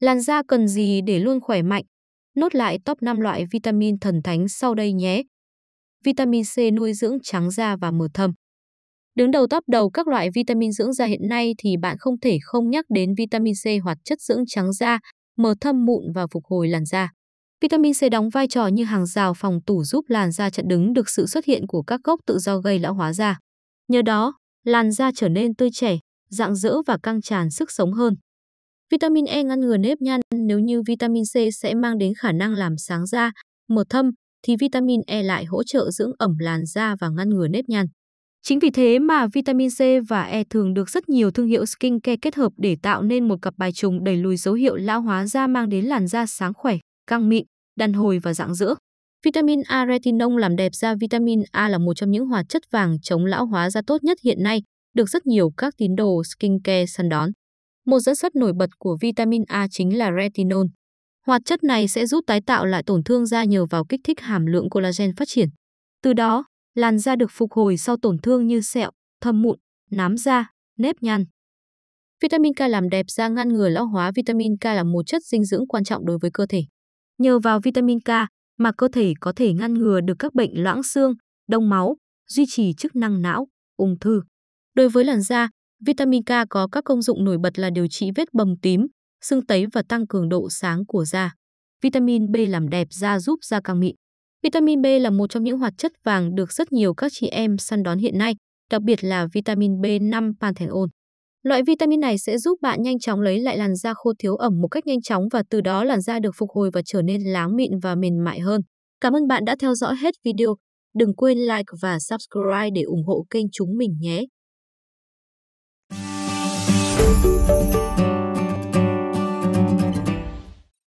Làn da cần gì để luôn khỏe mạnh? Nốt lại top 5 loại vitamin thần thánh sau đây nhé. Vitamin C nuôi dưỡng trắng da và mờ thâm. Đứng đầu top đầu các loại vitamin dưỡng da hiện nay thì bạn không thể không nhắc đến vitamin C hoạt chất dưỡng trắng da, mờ thâm mụn và phục hồi làn da. Vitamin C đóng vai trò như hàng rào phòng thủ giúp làn da chặn đứng được sự xuất hiện của các gốc tự do gây lão hóa da. Nhờ đó, làn da trở nên tươi trẻ, rạng rỡ và căng tràn sức sống hơn. Vitamin E ngăn ngừa nếp nhăn, nếu như vitamin C sẽ mang đến khả năng làm sáng da, mờ thâm, thì vitamin E lại hỗ trợ dưỡng ẩm làn da và ngăn ngừa nếp nhăn. Chính vì thế mà vitamin C và E thường được rất nhiều thương hiệu skincare kết hợp để tạo nên một cặp bài trùng đẩy lùi dấu hiệu lão hóa da mang đến làn da sáng khỏe, căng mịn, đàn hồi và dạng dưỡng. Vitamin A retinol làm đẹp da vitamin A là một trong những hoạt chất vàng chống lão hóa da tốt nhất hiện nay, được rất nhiều các tín đồ skincare săn đón. Một dẫn xuất nổi bật của vitamin A chính là retinol. Hoạt chất này sẽ giúp tái tạo lại tổn thương da nhờ vào kích thích hàm lượng collagen phát triển. Từ đó, làn da được phục hồi sau tổn thương như sẹo, thâm mụn, nám da, nếp nhăn. Vitamin K làm đẹp da ngăn ngừa lão hóa. Vitamin K là một chất dinh dưỡng quan trọng đối với cơ thể. Nhờ vào vitamin K mà cơ thể có thể ngăn ngừa được các bệnh loãng xương, đông máu, duy trì chức năng não, ung thư. Đối với làn da, Vitamin K có các công dụng nổi bật là điều trị vết bầm tím, sưng tấy và tăng cường độ sáng của da. Vitamin B làm đẹp da giúp da càng mịn. Vitamin B là một trong những hoạt chất vàng được rất nhiều các chị em săn đón hiện nay, đặc biệt là vitamin B5 panthenol. Loại vitamin này sẽ giúp bạn nhanh chóng lấy lại làn da khô thiếu ẩm một cách nhanh chóng và từ đó làn da được phục hồi và trở nên láng mịn và mềm mại hơn. Cảm ơn bạn đã theo dõi hết video. Đừng quên like và subscribe để ủng hộ kênh chúng mình nhé. Thank you.